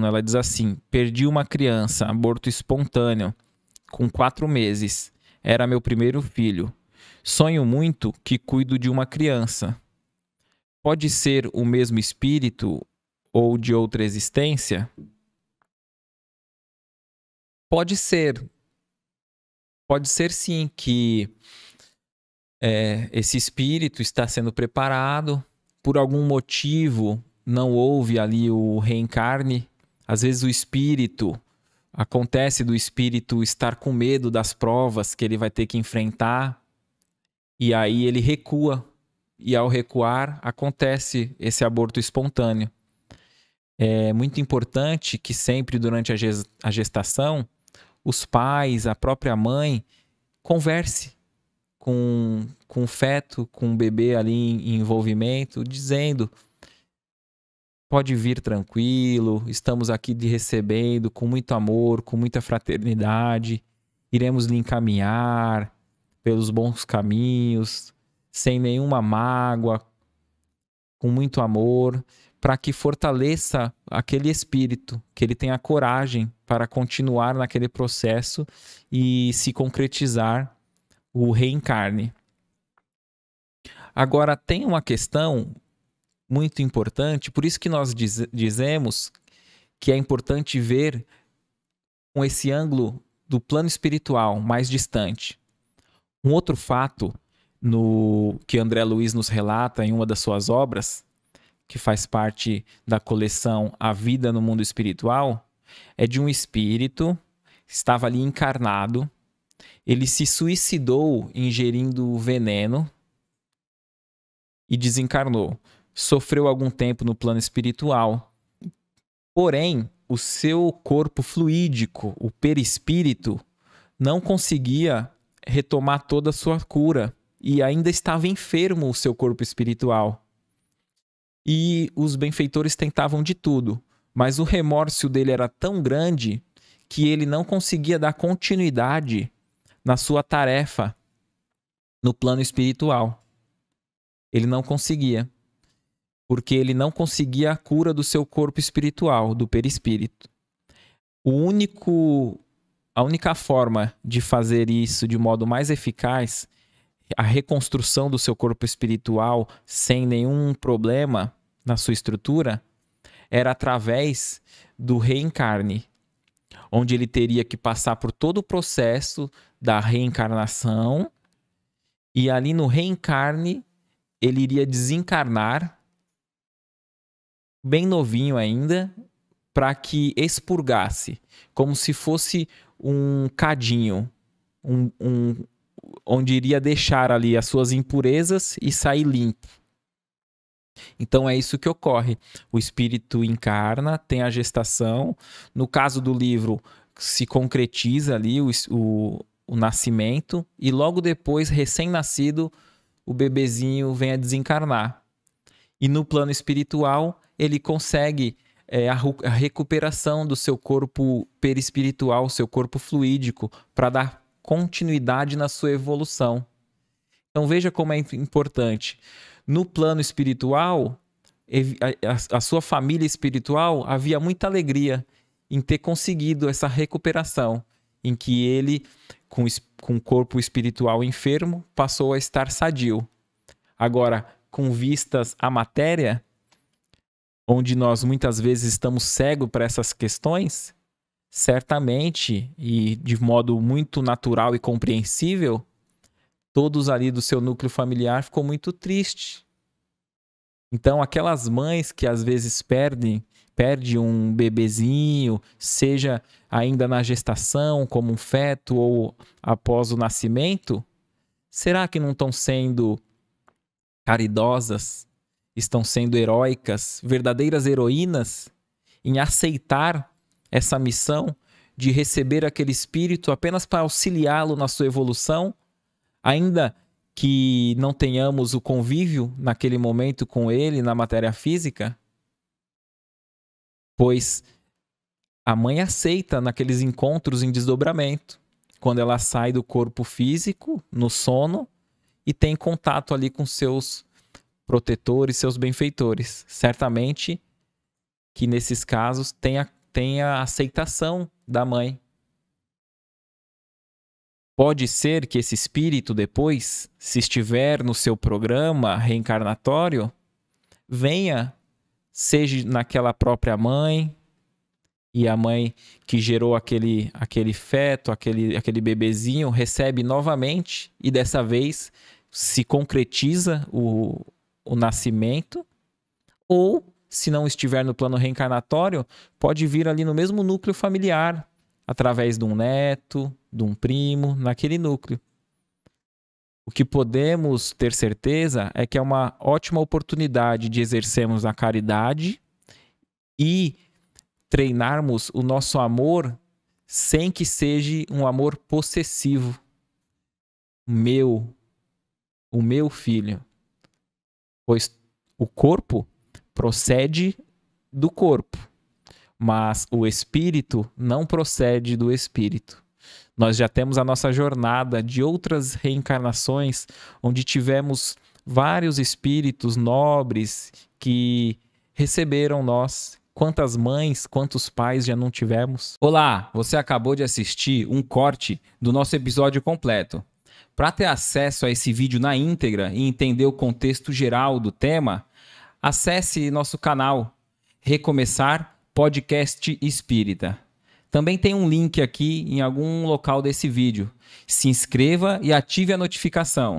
Ela diz assim: Perdi uma criança, aborto espontâneo, com quatro meses. Era meu primeiro filho. Sonho muito que cuido de uma criança. Pode ser o mesmo espírito ou de outra existência? Pode ser. Pode ser sim que é, esse espírito está sendo preparado por algum motivo. Não houve ali o reencarne às vezes o espírito acontece do espírito estar com medo das provas que ele vai ter que enfrentar e aí ele recua e ao recuar acontece esse aborto espontâneo. É muito importante que sempre durante a gestação os pais, a própria mãe converse com, com o feto, com o bebê ali em envolvimento, dizendo pode vir tranquilo, estamos aqui de recebendo com muito amor, com muita fraternidade. Iremos lhe encaminhar pelos bons caminhos, sem nenhuma mágoa, com muito amor, para que fortaleça aquele espírito, que ele tenha coragem para continuar naquele processo e se concretizar o reencarne. Agora tem uma questão muito importante, por isso que nós diz, dizemos que é importante ver com esse ângulo do plano espiritual mais distante. Um outro fato no que André Luiz nos relata em uma das suas obras, que faz parte da coleção A Vida no Mundo Espiritual, é de um espírito que estava ali encarnado. Ele se suicidou ingerindo veneno e desencarnou sofreu algum tempo no plano espiritual. Porém, o seu corpo fluídico, o perispírito, não conseguia retomar toda a sua cura e ainda estava enfermo o seu corpo espiritual. E os benfeitores tentavam de tudo, mas o remorso dele era tão grande que ele não conseguia dar continuidade na sua tarefa no plano espiritual. Ele não conseguia porque ele não conseguia a cura do seu corpo espiritual, do perispírito. O único a única forma de fazer isso de modo mais eficaz, a reconstrução do seu corpo espiritual sem nenhum problema na sua estrutura, era através do reencarne, onde ele teria que passar por todo o processo da reencarnação, e ali no reencarne ele iria desencarnar bem novinho ainda, para que expurgasse, como se fosse um cadinho, um, um, onde iria deixar ali as suas impurezas e sair limpo. Então é isso que ocorre. O espírito encarna, tem a gestação. No caso do livro, se concretiza ali o, o, o nascimento, e logo depois, recém-nascido, o bebezinho vem a desencarnar. E no plano espiritual, ele consegue é, a, a, recuperação do seu corpo perispiritual, seu corpo fluídico, para dar continuidade na sua evolução. Então veja como é importante. No plano espiritual, a, a sua família espiritual havia muita alegria em ter conseguido essa recuperação, em que ele, com, com o corpo espiritual enfermo, passou a estar sadio. Agora, com vistas à matéria, onde nós muitas vezes estamos cegos para essas questões, certamente e de modo muito natural e compreensível, todos ali do seu núcleo familiar ficou muito triste. Então, aquelas mães que às vezes perdem, perde um bebezinho, seja ainda na gestação, como um feto ou após o nascimento, será que não estão sendo caridosas estão sendo heróicas, verdadeiras heroínas, em aceitar essa missão de receber aquele espírito apenas para auxiliá-lo na sua evolução, ainda que não tenhamos o convívio naquele momento com ele na matéria física? Pois a mãe aceita naqueles encontros em desdobramento, quando ela sai do corpo físico, no sono, e tem contato ali com seus protetores, seus benfeitores. Certamente que nesses casos tenha, tenha aceitação da mãe. Pode ser que esse espírito depois, se estiver no seu programa reencarnatório, venha, seja naquela própria mãe, e a mãe que gerou aquele, aquele feto, aquele, aquele bebezinho, recebe novamente e dessa vez se concretiza o, o nascimento, ou, se não estiver no plano reencarnatório, pode vir ali no mesmo núcleo familiar, através de um neto, de um primo, naquele núcleo. O que podemos ter certeza é que é uma ótima oportunidade de exercermos a caridade e treinarmos o nosso amor sem que seja um amor possessivo. Meu, o meu filho pois o corpo procede do corpo, mas o espírito não procede do espírito. Nós já temos a nossa jornada de outras reencarnações, onde tivemos vários espíritos nobres que receberam nós. Quantas mães, quantos pais já não tivemos? Olá, você acabou de assistir um corte do nosso episódio completo. Para ter acesso a esse vídeo na íntegra e entender o contexto geral do tema, acesse nosso canal Recomeçar Podcast Espírita. Também tem um link aqui em algum local desse vídeo. Se inscreva e ative a notificação.